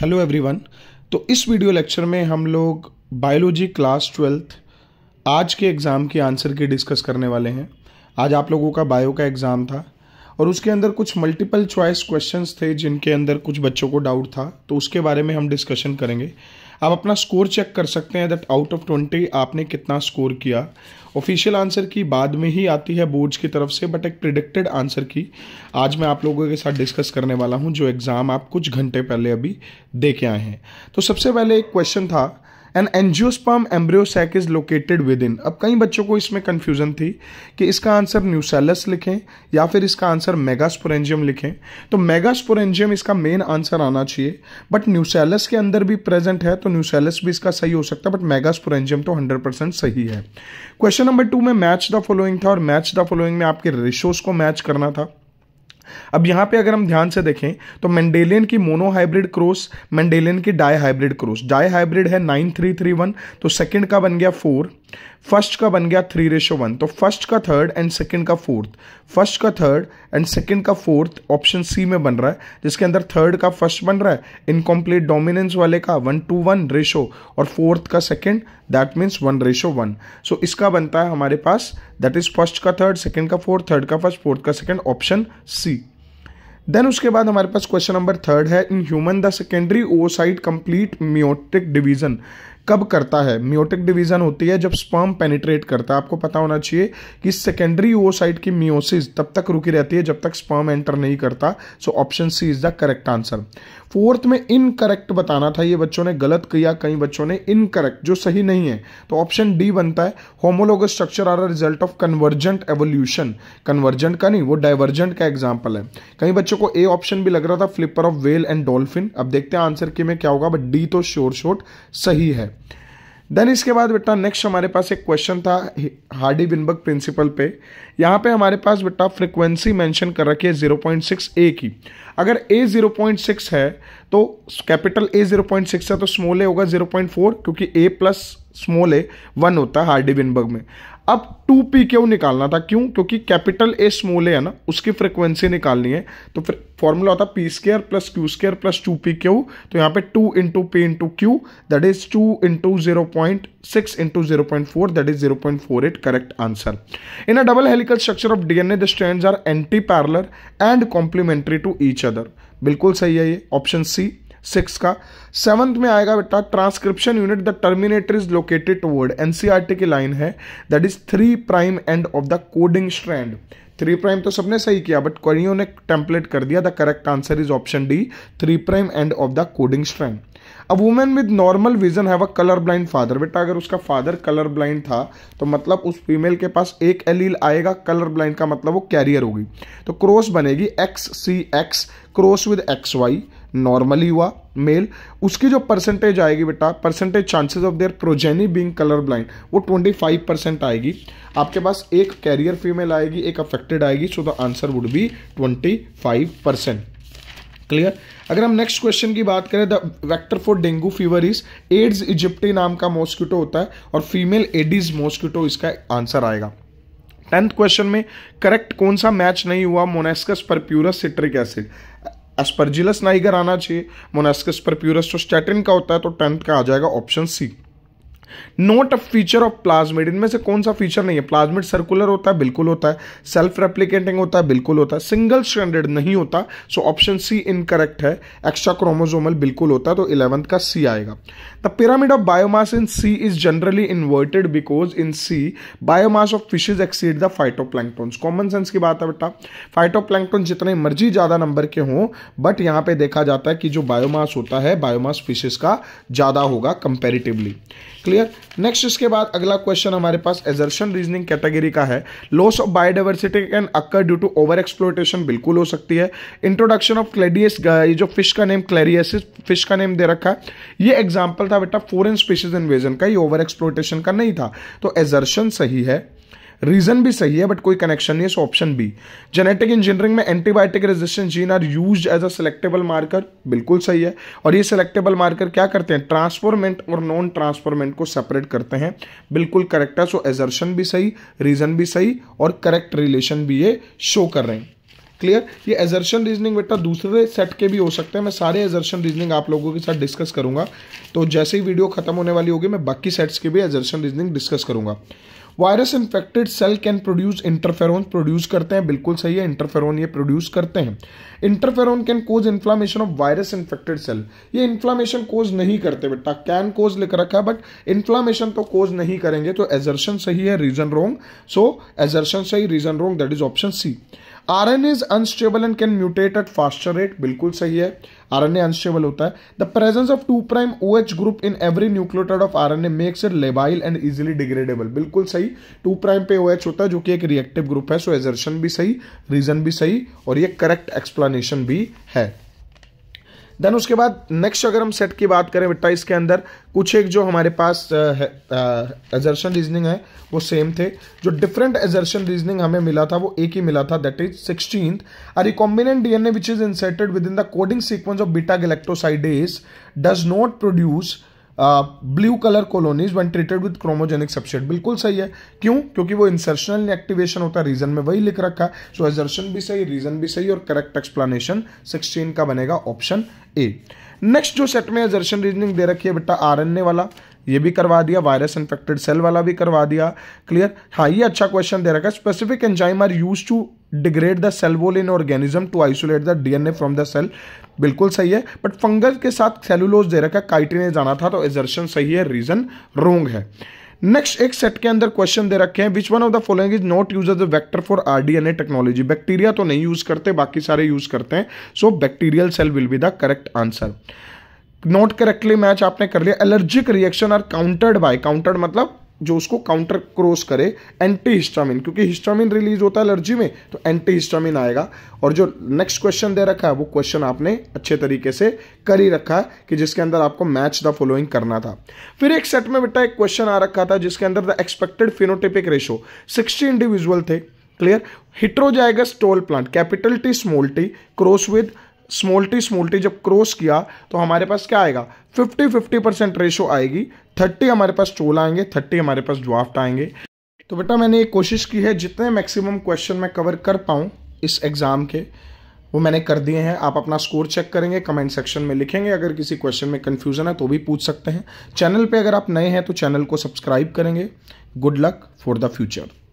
hello everyone तो इस video lecture में हम लोग बायोलॉजी क्लास ट्वेल्थ आज के एग्ज़ाम के आंसर की डिस्कस करने वाले हैं आज आप लोगों का बायो का एग्ज़ाम था और उसके अंदर कुछ मल्टीपल चॉइस क्वेश्चंस थे जिनके अंदर कुछ बच्चों को डाउट था तो उसके बारे में हम डिस्कशन करेंगे आप अपना स्कोर चेक कर सकते हैं दैट आउट ऑफ ट्वेंटी आपने कितना स्कोर किया ऑफिशियल आंसर की बाद में ही आती है बोर्ड्स की तरफ से बट एक प्रिडिक्टेड आंसर की आज मैं आप लोगों के साथ डिस्कस करने वाला हूँ जो एग्ज़ाम आप कुछ घंटे पहले अभी दे के आए हैं तो सबसे पहले एक क्वेश्चन था an angiosperm embryo sac is located within अब कई बच्चों को इसमें कन्फ्यूजन थी कि इसका आंसर न्यूसेलस लिखें या फिर इसका आंसर मेगास्पोरेंजियम लिखें तो मेगास्पोरेंजियम इसका मेन आंसर आना चाहिए बट न्यूसेलस के अंदर भी प्रेजेंट है तो न्यूसेलस भी इसका सही हो सकता है बट मेगास्पोरेंजियम तो हंड्रेड परसेंट सही है क्वेश्चन नंबर टू में मैच द फॉलोइंग था और मैच द फॉलोइंग में आपके रेशोस को मैच करना था अब यहां पे अगर हम ध्यान से देखें तो मेंडेलियन की मोनो हाइब्रिड मेंडेलियन की dihybrid cross dihybrid है नाइन थ्री थ्री वन तो सेकेंड का बन गया फोर फर्स्ट का बन गया थ्री रेशो वन तो फर्स्ट का थर्ड एंड सेकंड का फोर्थ फर्स्ट का थर्ड एंड सेकंड का फोर्थ ऑप्शन सी में बन रहा है जिसके अंदर थर्ड का फर्स्ट बन रहा है इनकम्प्लीट डोमिनेंस वाले का वन टू वन रेशो और फोर्थ का second that means one ratio one so इसका बनता है हमारे पास दैट इज फर्स्ट का थर्ड सेकेंड का फोर्थ थर्ड का फर्स्ट फोर्थ का सेकेंड ऑप्शन सी देन उसके बाद हमारे पास क्वेश्चन नंबर थर्ड है in human the secondary oocyte complete meiotic division कब करता है म्योटिक डिवीजन होती है जब स्पर्म पेनिट्रेट करता है आपको पता होना चाहिए कि सेकेंडरी ओसाइट की मियोसिस तब तक रुकी रहती है जब तक स्पर्म एंटर नहीं करता so option C is the correct answer fourth में इनकरेक्ट बताना था ये बच्चों ने गलत किया कई बच्चों ने इनकरेक्ट जो सही नहीं है तो ऑप्शन डी बनता है homologue structure are a result of convergent evolution convergent का नहीं वो डाइवर्जेंट का एग्जाम्पल है कई बच्चों को ए ऑप्शन भी लग रहा था flipper of whale and dolphin अब देखते हैं आंसर के में क्या होगा बट डी तो श्योर शोर्ट सही है देन इसके बाद बेटा नेक्स्ट हमारे पास एक क्वेश्चन था हार्डी बिनबक प्रिंसिपल पे यहाँ पे हमारे पास बेटा फ्रिक्वेंसी मेंशन कर रखी है जीरो पॉइंट सिक्स ए की अगर ए जीरो पॉइंट सिक्स है तो capital A zero point six है तो स्मॉल ए होगा जीरो पॉइंट फोर क्योंकि A plus small A one होता है हार्डी बिनबर्ग में अब टू पी क्यू निकालना था क्यों क्योंकि कैपिटल ए स्मॉल है ना उसकी फ्रिक्वेंसी निकालनी है तो फिर फॉर्मूला होता P square plus Q square plus two P Q तो यहाँ पे two into P into Q that is two into zero point six into zero point four that is zero point four eight correct answer in a double helical structure of DNA the strands are antiparallel and complementary to each other बिल्कुल सही है ये option C six का seventh में आएगा बेटा transcription unit the terminator is located toward NCERT की line है that is three prime end of the coding strand three prime तो सबने सही किया बट क्वेरियों ने टेम्पलेट कर दिया the correct answer is option D three prime end of the coding strand a women with normal vision have a colour blind father बेटा अगर उसका फादर कलर ब्लाइंड था तो मतलब उस फीमेल के पास एक एलील आएगा कलर ब्लाइंड का मतलब वो कैरियर होगी तो क्रॉस बनेगी X C X cross with X Y normally हुआ मेल उसकी जो परसेंटेज आएगी बेटा percentage chances of their progeny being colour blind वो 25 परसेंट आएगी आपके पास एक कैरियर फीमेल आएगी एक अफेक्टेड आएगी so the answer would be 25 percent clear अगर हम नेक्स्ट क्वेश्चन की बात करें the vector for dengue fever is Aedes aegypti नाम का मॉस्किटो होता है और फीमेल एडिस मॉस्किटो इसका आंसर आएगा टेंथ क्वेश्चन में करेक्ट कौन सा मैच नहीं हुआ मोनेस्कस पर सिट्रिक एसिड एस्परजिलस नाइगर आना चाहिए मोनास्कस पर प्यूरस्टोस्टैटिन का होता है तो टेंथ का आ जाएगा option C not a feature of plasmid इनमें से कौन सा फीचर नहीं है प्लाज्मिड सर्कुलर होता है बिल्कुल होता है सेल्फ रेप्लीकेटिंग होता है बिल्कुल होता है सिंगल स्टैंडर्ड नहीं होता सो ऑप्शन सी इनकरेक्ट है एक्स्ट्रा क्रोमोजोमल बिल्कुल होता है तो इलेवंथ का सी आएगा the pyramid of biomass in sea is generally inverted because in sea biomass of fishes exceed the phytoplanktons common sense की बात है बेटा फाइटोप्लैंक्टोन जितने मर्जी ज्यादा नंबर के हों बट यहां पे देखा जाता है कि जो बायोमास होता है बायोमास फिशेज का ज्यादा होगा कंपेरिटिवली क्लियर क्लियर नेक्स्ट इसके बाद अगला क्वेश्चन हमारे पास एजर्शन रीजनिंग कैटेगरी का है loss of biodiversity can occur due to over exploitation बिल्कुल हो सकती है इंट्रोडक्शन ऑफ क्लेडियस ये जो फिश का नेम क्लेरियस फिश का नेम दे रखा है ये एग्जाम्पल था बेटा फॉरन स्पीशीज इन्वेजन का ये ओवर एक्सप्लोटेशन का नहीं था तो एजर्शन सही है रीजन भी सही है बट कोई कनेक्शन नहीं है so option B genetic engineering में antibiotic resistance gene are use as a selectable marker बिल्कुल सही है और ये सिलेक्टेबल मार्कर क्या करते हैं ट्रांसफॉर्मेंट और नॉन ट्रांसफॉर्मेंट को सेपरेट करते हैं बिल्कुल करेक्ट है सो एजर्शन भी सही रीजन भी सही और करेक्ट रिलेशन भी ये शो कर रहे हैं क्लियर ये एजर्शन रीजनिंग बेटा दूसरे सेट के भी हो सकते हैं मैं सारे एजर्शन रीजनिंग आप लोगों के साथ डिस्कस करूंगा तो जैसे ही वीडियो खत्म होने वाली होगी मैं बाकी सेट्स के भी एजर्शन रीजनिंग डिस्कस करूंगा virus infected cell can produce interferon produce करते हैं बिल्कुल सही है इंटरफेरोन ये प्रोड्यूस करते हैं interferon can cause inflammation of virus infected cell ये इन्फ्लामेशन कोज नहीं करते बेटा कैन कोज लिख रखा है बट इन्फ्लामेशन तो कोज नहीं करेंगे तो एजर्शन सही है रीजन रोंग सो एजर्शन सही reason wrong that is option C R N is unstable and can mutate at faster rate बिल्कुल सही है आर एन ए अनस्टेबल होता है the presence of two prime O H group in every nucleotide of R N A makes it labile and easily degradable बिल्कुल सही to prime पे O H होता है जो कि एक रिएक्टिव ग्रुप है सो एजर्शन भी सही रीजन भी सही और ये करेक्ट एक्सप्लेनेशन भी है देन उसके बाद नेक्स्ट अगर हम सेट की बात करें बेटा इसके अंदर कुछ एक जो हमारे पास एजर्शन रीजनिंग है वो सेम थे जो डिफरेंट एजर्शन रीजनिंग हमें मिला था वो एक ही मिला था that is sixteen a recombinant DNA which is inserted within the coding sequence of beta galactosidase does not produce blue colour colonies when treated with chromogenic subset बिल्कुल सही है क्यों क्योंकि वो इंसर्शनल एक्टिवेशन होता है रीजन में वही लिख रखा है सो एजर्शन भी सही रीजन भी सही और करेक्ट एक्सप्लेनेशन सिक्सटीन का बनेगा ऑप्शन ए नेक्स्ट जो सेट में एजर्शन रीजनिंग दे रखी है बेटा आर वाला ये भी करवा दिया वायरस इन्फेक्टेड सेल वाला भी करवा दिया क्लियर हाँ ये अच्छा क्वेश्चन दे रखा है specific enzyme are use to degrade the cell wall in organism to isolate the DNA from the cell बिल्कुल सही है बट फंगस के साथ सेलुलोज दे रखा काइटिन ने जाना था तो एजर्शन सही है रीजन रोंग है नेक्स्ट एक सेट के अंदर क्वेश्चन दे रखे हैं which one of the following is not use as a vector for rDNA technology bacteria तो नहीं यूज करते बाकी सारे यूज करते हैं so bacterial cell will be the correct answer not correctly match आपने कर लिया allergic reaction are countered by countered मतलब जो उसको काउंटर क्रॉस करे एंटी हिस्टामिन क्योंकि हिस्टामिन रिलीज होता है एलर्जी में तो एंटी हिस्टामिन आएगा और जो नेक्स्ट क्वेश्चन दे रखा है वो क्वेश्चन आपने अच्छे तरीके से कर ही रखा है कि जिसके अंदर आपको मैच द फॉलोइंग करना था फिर एक सेट में बेटा एक क्वेश्चन आ रखा था जिसके अंदर the expected phenotypic ratio sixty individual थे clear heterozygous tall plant capital T small T cross with small t small t जब क्रॉस किया तो हमारे पास क्या आएगा 50 50 परसेंट रेशो आएगी 30 हमारे पास चोल आएंगे 30 हमारे पास ड्राफ्ट आएंगे तो बेटा मैंने ये कोशिश की है जितने मैक्सिमम क्वेश्चन मैं कवर कर पाऊँ इस एग्ज़ाम के वो मैंने कर दिए हैं आप अपना स्कोर चेक करेंगे कमेंट सेक्शन में लिखेंगे अगर किसी क्वेश्चन में कन्फ्यूजन है तो भी पूछ सकते हैं चैनल पर अगर आप नए हैं तो चैनल को सब्सक्राइब करेंगे good luck for the future